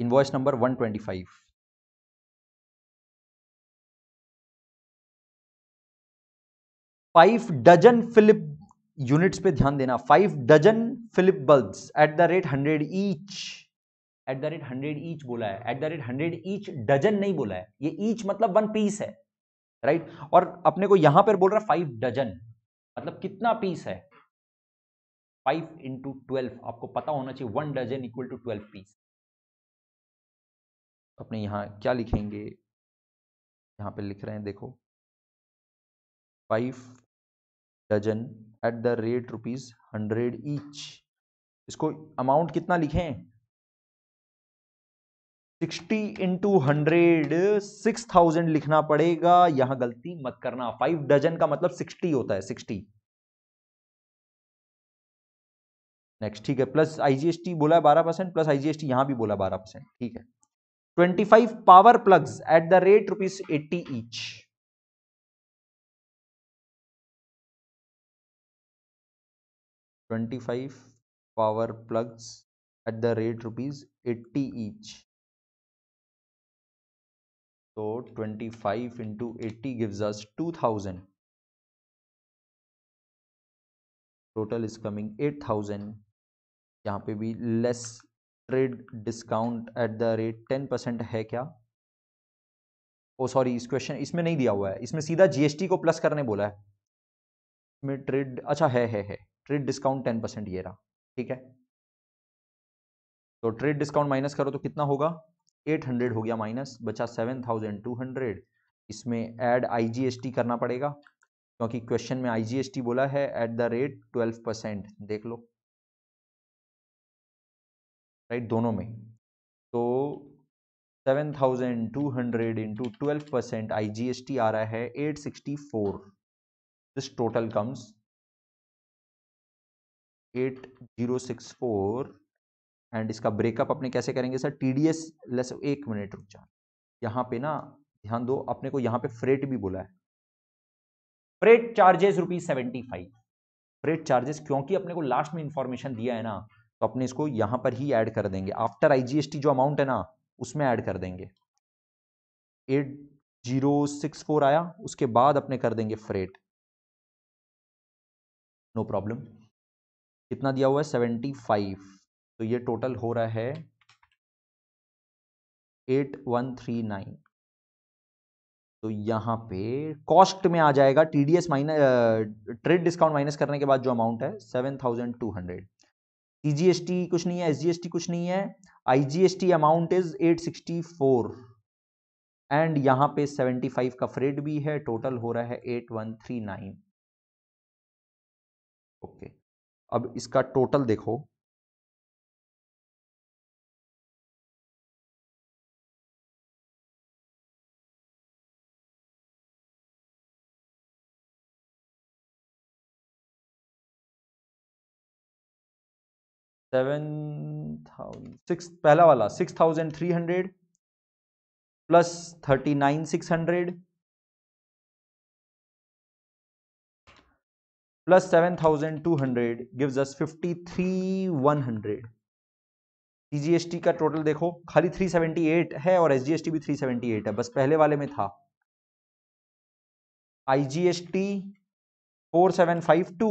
invoice number 125 five dozen Philip units पे ध्यान देना five dozen Philip bulbs at the rate hundred each at the rate hundred each बोला है at the rate hundred each dozen नहीं बोला है ये ईच मतलब वन पीस है राइट right? और अपने को यहां पर बोल रहा है फाइव डजन मतलब कितना पीस है फाइव इंटू ट्वेल्व आपको पता होना चाहिए one dozen equal to twelve piece अपने यहाँ क्या लिखेंगे यहाँ पे लिख रहे हैं देखो five dozen at the rate rupees hundred each इसको अमाउंट कितना लिखें sixty into hundred six thousand लिखना पड़ेगा यहां गलती मत करना फाइव डजन का मतलब सिक्सटी होता है सिक्सटी नेक्स्ट ठीक है प्लस आईजीएसटी बोला है बारह परसेंट प्लस आईजीएसटी यहां भी बोला बारह परसेंट ठीक है 25 power plugs at the rate rupees 80 each. Twenty-five power plugs at the rate rupees 80 each. So 25 into 80 gives us 2000. Total is coming 8000. यहाँ पे भी less trade discount at the rate ten percent है क्या ओ sorry इस question इसमें नहीं दिया हुआ है इसमें सीधा जीएसटी को प्लस करने बोला है इसमें ट्रेड अच्छा है है है ट्रेड डिस्काउंट टेन परसेंट ये रहा ठीक है तो ट्रेड डिस्काउंट माइनस करो तो कितना होगा एट हंड्रेड हो गया माइनस बचा सेवन थाउजेंड टू हंड्रेड इसमें एड आईजीएसटी करना पड़ेगा क्योंकि क्वेश्चन में आईजीएसटी बोला है at the rate twelve percent देख लो राइट दोनों में तो seven thousand two hundred into twelve percent I G S T आ रहा है at sixty four this total comes at zero six four and इसका ब्रेकअप अपने कैसे करेंगे sir T D S less एक मिनट रुक जा यहाँ पे ना ध्यान दो अपने को यहाँ पे फ्रेट भी बोला है freight charges rupees seventy five freight charges क्योंकि अपने को लास्ट में इंफॉर्मेशन दिया है ना अपने इसको यहां पर ही ऐड कर देंगे आफ्टर आईजीएसटी जो अमाउंट है ना उसमें ऐड कर देंगे एट जीरो सिक्स फोर आया उसके बाद अपने कर देंगे फ्रेट नो प्रॉब्लम कितना दिया हुआ है सेवेंटी फाइव तो ये टोटल हो रहा है एट वन थ्री नाइन तो यहां पे कॉस्ट में आ जाएगा TDS minus trade discount minus करने के बाद जो अमाउंट है seven thousand two hundred TGST e कुछ नहीं है एसजीएसटी कुछ नहीं है आईजीएसटी अमाउंट इज 864 एंड यहां पे 75 का फ्रेड भी है टोटल हो रहा है 8139 ओके okay. अब इसका टोटल देखो सेवन थाउजेंड सिक्स पहला वाला six thousand three hundred plus thirty nine six hundred plus seven thousand two hundred gives us fifty three one hundred GST का टोटल देखो खाली 378 है और एस भी 378 है बस पहले वाले में था I G S T four seven five two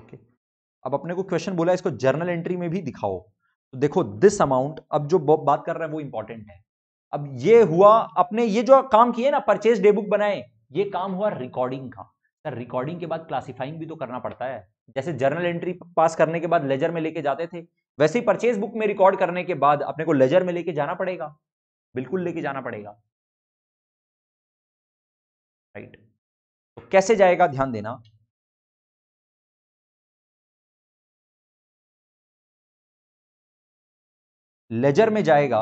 okay अब अपने को क्वेश्चन बोला इसको जर्नल एंट्री में भी दिखाओ तो देखो दिस अमाउंट अब जो बात कर रहे हैं वो इंपॉर्टेंट है अब ये हुआ अपने ये जो काम किए ना परचेज डे बुक बनाए ये काम हुआ रिकॉर्डिंग का सर रिकॉर्डिंग के बाद क्लासिफाइंग भी तो करना पड़ता है जैसे जर्नल एंट्री पास करने के बाद लेजर में लेके जाते थे वैसे ही परचेज बुक में रिकॉर्ड करने के बाद अपने को लेजर में लेके जाना पड़ेगा बिल्कुल लेके जाना पड़ेगा राइट तो कैसे जाएगा ध्यान देना लेजर में जाएगा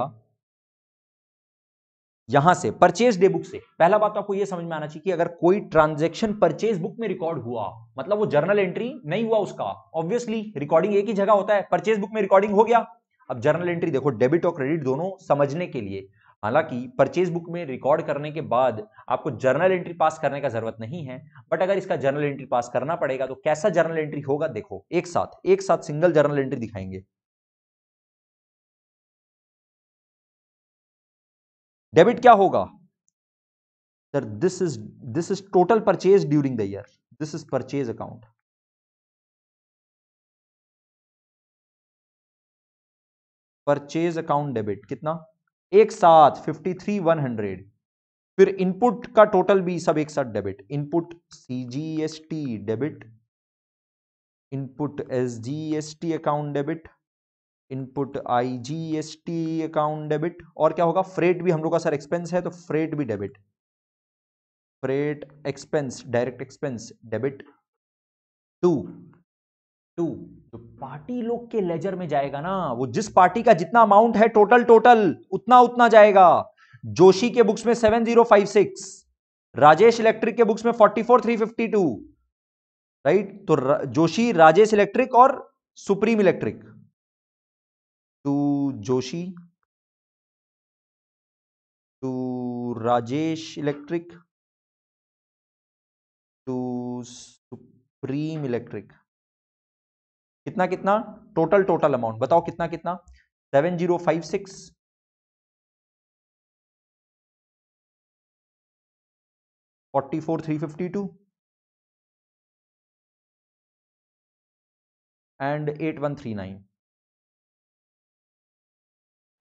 यहां से परचेज डे बुक से पहला बात तो आपको यह समझ में आना चाहिए कि अगर कोई ट्रांजेक्शन परचेज बुक में रिकॉर्ड हुआ मतलब वो जर्नल एंट्री नहीं हुआ उसका ऑब्वियसली रिकॉर्डिंग एक ही जगह होता है परचेज बुक में रिकॉर्डिंग हो गया अब जर्नल एंट्री देखो डेबिट और क्रेडिट दोनों समझने के लिए हालांकि परचेज बुक में रिकॉर्ड करने के बाद आपको जर्नल एंट्री पास करने का जरूरत नहीं है बट अगर इसका जर्नल एंट्री पास करना पड़ेगा तो कैसा जर्नल एंट्री होगा देखो एक साथ एक साथ सिंगल जर्नल एंट्री दिखाएंगे डेबिट क्या होगा sir this is this is total purchase during the year this is purchase account purchase account debit कितना एक साथ फिफ्टी थ्री वन हंड्रेड फिर इनपुट का टोटल भी सब एक साथ debit input CGST debit input SGST account debit input I G S T account debit और क्या होगा फ्रेट भी हम लोग का सर एक्सपेंस है तो फ्रेट भी debit freight expense direct expense debit to to जो पार्टी लोग के लेजर में जाएगा ना वो जिस पार्टी का जितना अमाउंट है टोटल टोटल उतना उतना जाएगा जोशी के बुक्स में seven zero five six Rajesh electric के बुक्स में forty four three fifty two right तो जोशी राजेश इलेक्ट्रिक और supreme electric to Joshi to Rajesh electric to supreme electric कितना कितना टोटल टोटल अमाउंट बताओ कितना कितना seven zero five six forty four three fifty two and eight one three nine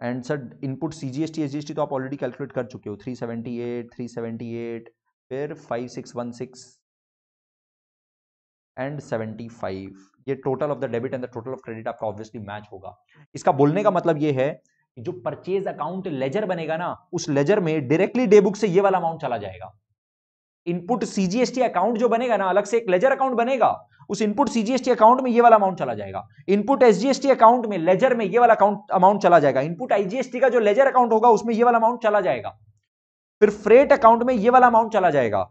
and sir input C G S T S G S T तो आप already calculate कर चुके हो three seventy eight three seventy eight फिर five six one six and seventy five ये total of the debit and the total of credit आपका obviously match होगा इसका बोलने का मतलब ये है कि जो परचेज अकाउंट लेजर बनेगा ना उस लेजर में डायरेक्टली डे बुक से ये वाला अमाउंट चला जाएगा इनपुट सीजीएसटी अकाउंट जो बनेगा ना अलग से एक लेजर अकाउंट बनेगा उस इनपुट सीजीएसटी अकाउंट में ये वाला अमाउंट चला जाएगा इनपुट एसजीएसटी अकाउंट में लेजर में ये वाला अकाउंट अमाउंट चला जाएगा इनपुट आईजीएसटी का जो लेजर अकाउंट होगा उसमें ये वाला अमाउंट चला जाएगा फिर फ्रेट अकाउंट में ये वाला अमाउंट चला जाएगा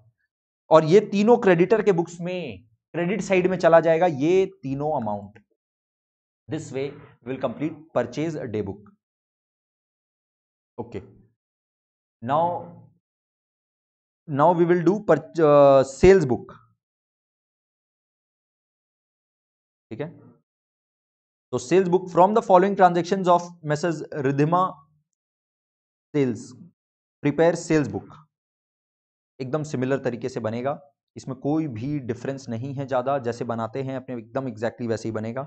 और ये तीनों क्रेडिटर के बुक्स में क्रेडिट साइड में चला जाएगा ये तीनों amount this way will complete purchase day book okay now now we will do sales book ठीक है तो sales book from the following transaction of message Ridhima sales prepare sales book एकदम सिमिलर तरीके से बनेगा इसमें कोई भी डिफरेंस नहीं है ज़्यादा जैसे बनाते हैं अपने एकदम एग्जैक्टली वैसे ही बनेगा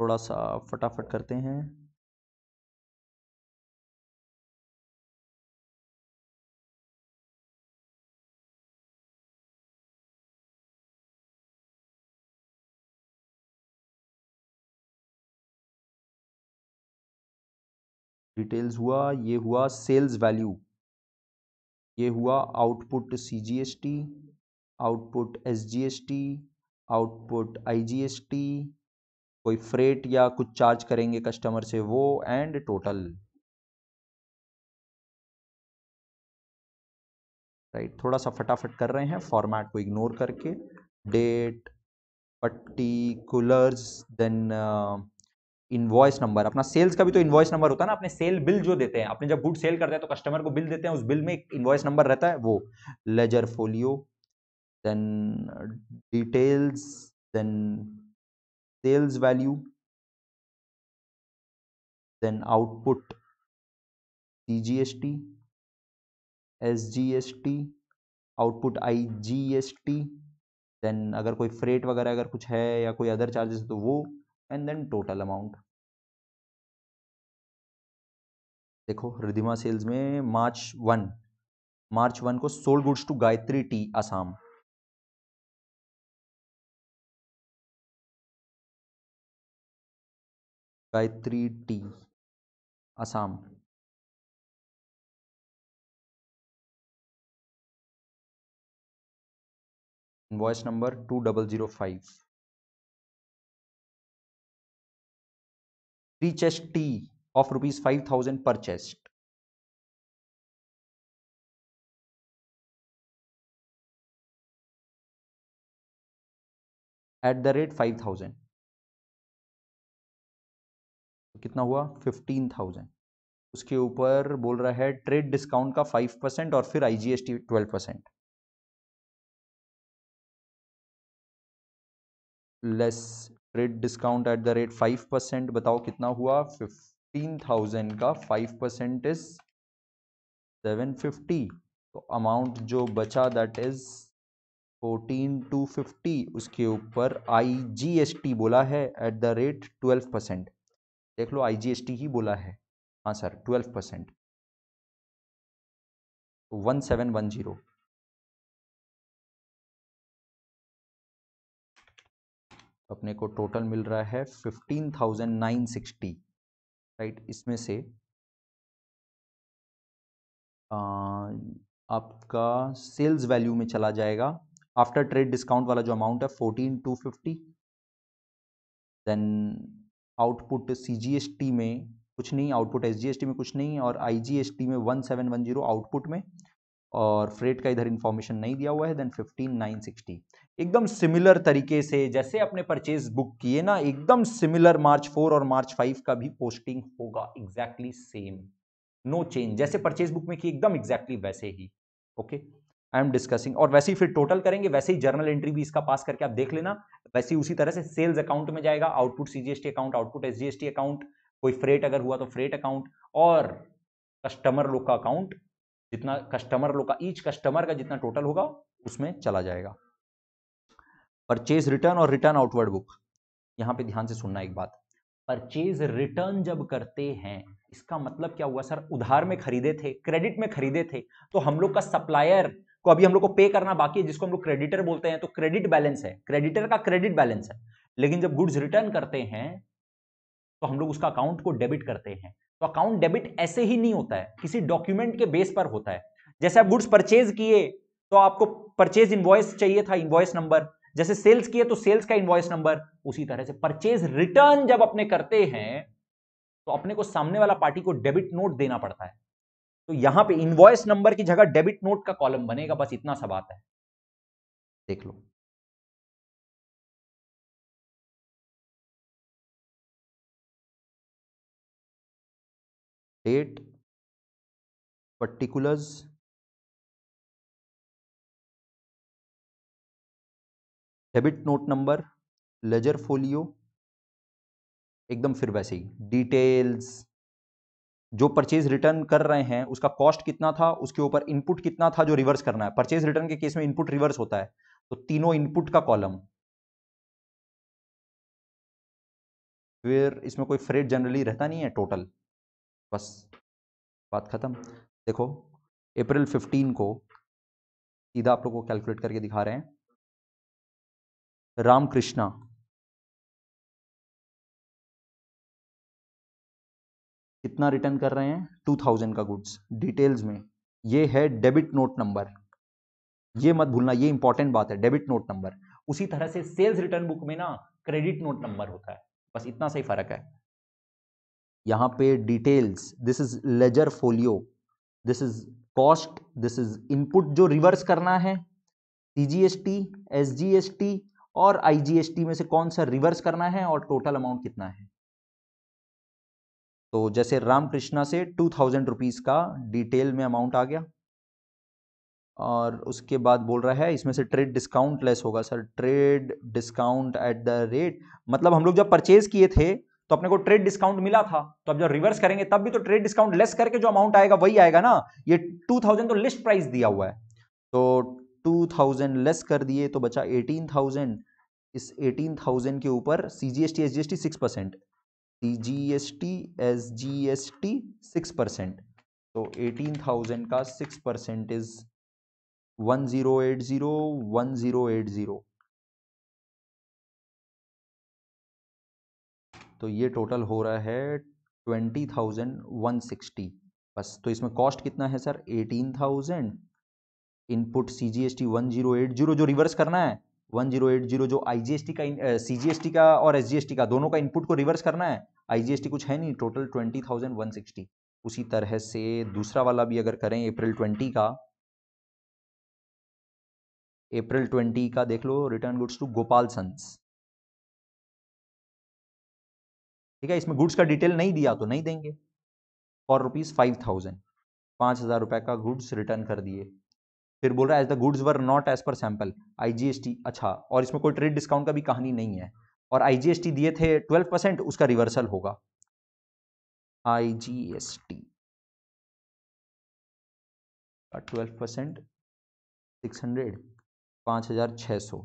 थोड़ा सा फटाफट करते हैं डिटेल्स हुआ ये हुआ सेल्स वैल्यू ये हुआ output CGST S output SGST G S T output I G S T कोई फ्रेट या कुछ चार्ज करेंगे कस्टमर से वो एंड टोटल राइट थोड़ा सा फटाफट कर रहे हैं फॉर्मेट को इग्नोर करके date coolers then invoice number अपना सेल्स का भी तो इन्वॉइस नंबर होता है ना अपने सेल बिल जो देते हैं अपने जब गुड सेल करते हैं तो कस्टमर को बिल देते हैं उस बिल में एक इन्वॉइस नंबर रहता है वो ledger folio then details then sales value then output C G S G S T output I G S T then अगर कोई फ्रेट वगैरह अगर कुछ है या कोई अदर चार्जेस तो वो एंड देन टोटल अमाउंट देखो रिधिमा सेल्स में मार्च वन मार्च वन को sold goods to Gayatri tea Assam Gayatri tea Assam invoice number two double zero five chest tea of rupees five thousand per chest at the rate five thousand कितना हुआ fifteen thousand उसके ऊपर बोल रहा है trade discount का five percent और फिर IGST twelve percent less rate discount at the rate five percent बताओ कितना हुआ फिफ्टीन थाउजेंड का five percent is seven fifty तो अमाउंट जो बचा that is fourteen two fifty उसके ऊपर आई जी एस टी बोला है at the rate twelve percent देख लो आई जी एस टी ही बोला है हाँ sir twelve percent one seven one zero अपने को टोटल मिल रहा है fifteen thousand nine sixty right इसमें से आ, आपका सेल्स वैल्यू में चला जाएगा आफ्टर ट्रेड डिस्काउंट वाला जो अमाउंट है fourteen two fifty then output C में कुछ नहीं आउटपुट एस में कुछ नहीं और आई में one seven one zero output में और फ्रेट का इधर इन्फॉर्मेशन नहीं दिया हुआ है देन फिफ्टीन नाइन सिक्सटी एकदम सिमिलर तरीके से जैसे अपने परचेज बुक किए ना एकदम सिमिलर मार्च फोर और मार्च फाइव का भी पोस्टिंग होगा एग्जैक्टली सेम नो चेंज जैसे परचेज बुक में किए एकदम एग्जैक्टली exactly वैसे ही ओके आई एम डिस्कसिंग और वैसे ही फिर टोटल करेंगे वैसे ही जर्नल एंट्री भी इसका पास करके आप देख लेना वैसे ही उसी तरह से सेल्स अकाउंट में जाएगा output CGST account output S account कोई फ्रेट अगर हुआ तो फ्रेट अकाउंट और कस्टमर लोग का अकाउंट जितना कस्टमर लोग का ईच कस्टमर का जितना टोटल होगा उसमें चला जाएगा परचेज रिटर्न और रिटर्न आउटवर्ड बुक यहां पे ध्यान से सुनना एक बात परचेज रिटर्न जब करते हैं इसका मतलब क्या हुआ सर उधार में खरीदे थे क्रेडिट में खरीदे थे तो हम लोग का सप्लायर को अभी हम लोग को पे करना बाकी है जिसको हम लोग क्रेडिटर बोलते हैं तो क्रेडिट बैलेंस है क्रेडिटर का क्रेडिट बैलेंस है लेकिन जब गुड्स रिटर्न करते हैं तो हम लोग उसका अकाउंट को डेबिट करते हैं तो अकाउंट डेबिट ऐसे ही नहीं होता है किसी डॉक्यूमेंट के बेस पर होता है जैसे आप गुड्स परचेज किए तो आपको परचेज इन्वॉइस चाहिए था इन्वॉइस नंबर जैसे सेल्स किए तो सेल्स का इन्वॉइस नंबर उसी तरह से परचेज रिटर्न जब अपने करते हैं तो अपने को सामने वाला पार्टी को डेबिट नोट देना पड़ता है तो यहां पे इन्वॉइस नंबर की जगह डेबिट नोट का कॉलम बनेगा बस इतना सा बात है देख लो date particulars debit note number ledger folio एकदम फिर वैसे ही डिटेल्स जो परचेज रिटर्न कर रहे हैं उसका कॉस्ट कितना था उसके ऊपर इनपुट कितना था जो रिवर्स करना है परचेज रिटर्न के केस में इनपुट रिवर्स होता है तो तीनों इनपुट का कॉलम फिर इसमें कोई फ्रेड जनरली रहता नहीं है टोटल बस बात ख़त्म देखो अप्रैल 15 को सीधा आप लोगों को कैलकुलेट करके दिखा रहे हैं रामकृष्णा कितना रिटर्न कर रहे हैं 2000 का गुड्स डिटेल्स में ये है डेबिट नोट नंबर ये मत भूलना ये इंपॉर्टेंट बात है डेबिट नोट नंबर उसी तरह से सेल्स रिटर्न बुक में ना क्रेडिट नोट नंबर होता है बस इतना सही फर्क है यहाँ पे details this is ledger folio this is cost this is input जो रिवर्स करना है टी एसजीएसटी और आईजीएसटी में से कौन सा रिवर्स करना है और टोटल अमाउंट कितना है तो जैसे रामकृष्णा से टू थाउजेंड रुपीज़ का डिटेल में अमाउंट आ गया और उसके बाद बोल रहा है इसमें से ट्रेड डिस्काउंट लेस होगा sir trade discount at the rate मतलब हम लोग जब परचेज किए थे तो अपने को ट्रेड डिस्काउंट मिला था तो अब जब रिवर्स करेंगे तब भी तो ट्रेड डिस्काउंट लेस करके जो अमाउंट आएगा वही आएगा ना ये टू थाउजेंड तो लिस्ट प्राइस दिया हुआ है तो टू थाउजेंड लेस कर दिए तो बचा एटीन थाउजेंड इस एटीन थाउजेंड के ऊपर C G S T S G S T six percent C G S T S G S T six percent तो एटीन थाउजेंड का six percent is one zero eight zero one zero eight zero तो ये total हो रहा है twenty thousand one sixty बस तो इसमें कॉस्ट कितना है sir eighteen thousand input C G S T one zero eight zero जो रिवर्स करना है वन जीरो एट जीरो जो आई जी एस टी का सी जी एस टी का और एस जी एस टी का दोनों का इनपुट को रिवर्स करना है आई जी एस टी कुछ है नहीं total twenty thousand one sixty उसी तरह से दूसरा वाला भी अगर करें अप्रैल ट्वेंटी का अप्रैल ट्वेंटी का देख लो return goods to Gopal sons ठीक है इसमें गुड्स का डिटेल नहीं दिया तो नहीं देंगे फॉर रुपीज़ फाइव थाउजेंड पाँच हज़ार रुपये का गुड्स रिटर्न कर दिए फिर बोल रहा है as the goods were not as per sample IGST अच्छा और इसमें कोई ट्रेड डिस्काउंट का भी कहानी नहीं है और आईजीएसटी दिए थे ट्वेल्व परसेंट उसका रिवर्सल होगा I G S T twelve percent six hundred पाँच हज़ार छः सौ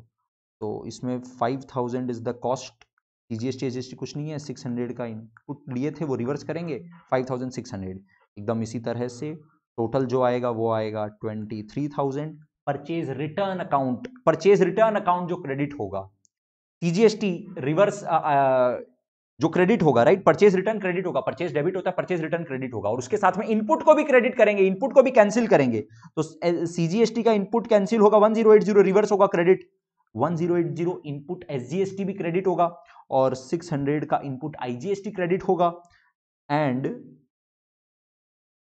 तो इसमें five thousand is the cost T G S T S S T कुछ नहीं है सिक्स हंड्रेड का इनपुट लिए थे वो रिवर्स करेंगे फाइव थाउजेंड सिक्स हंड्रेड एकदम इसी तरह से टोटल जो आएगा वो आएगा twenty three thousand purchase return account purchase return account जो क्रेडिट होगा टीजीएसटी रिवर्स आ, आ, जो क्रेडिट होगा राइट परचेज रिटर्न क्रेडिट होगा परचेज डेबिट होता है परचेज रिटर्न क्रेडिट होगा और उसके साथ में इनपुट को भी क्रेडिट करेंगे इनपुट को भी कैंसिल करेंगे तो सीजीएसटी का इनपुट कैंसिल होगा 1080 रिवर्स होगा क्रेडिट 1080 इनपुट एस भी क्रेडिट होगा और 600 का इनपुट आईजीएसटी क्रेडिट होगा एंड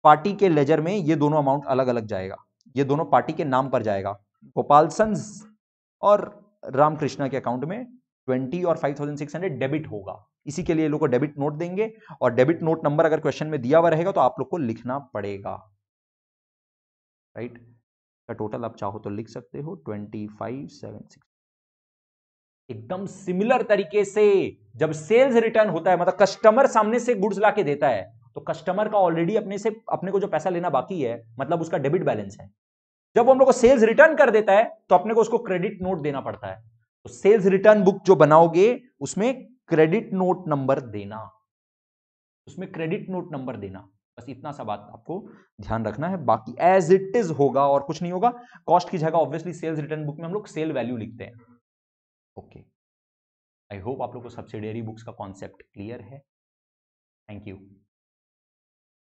पार्टी के लेजर में ये दोनों अमाउंट अलग अलग जाएगा ये दोनों पार्टी के नाम पर जाएगा गोपाल सन्स और रामकृष्णा के अकाउंट में 20 और 5600 डेबिट होगा इसी के लिए लोग को डेबिट नोट देंगे और डेबिट नोट नंबर अगर क्वेश्चन में दिया हुआ रहेगा तो आप लोग को लिखना पड़ेगा राइट right? टोटल तो आप चाहो तो लिख सकते हो ट्वेंटी फाइव सेवन सिक्स एकदम सिमिलर तरीके से जब सेल्स रिटर्न होता है मतलब कस्टमर सामने से गुड्स ला देता है तो कस्टमर का ऑलरेडी अपने से अपने को जो पैसा लेना बाकी है मतलब उसका डेबिट बैलेंस है जब वो हम लोग को सेल्स रिटर्न कर देता है तो अपने को उसको क्रेडिट नोट देना पड़ता है तो सेल्स रिटर्न बुक जो बनाओगे उसमें क्रेडिट नोट नंबर देना उसमें क्रेडिट नोट नंबर देना बस इतना सा बात आपको ध्यान रखना है बाकी एज इट इज होगा और कुछ नहीं होगा कॉस्ट की जगह ऑब्वियसली सेल्स रिटर्न बुक में हम लोग सेल वैल्यू लिखते हैं ओके आई होप आप लोग को सब्सिडेरी बुक्स का कॉन्सेप्ट क्लियर है थैंक यू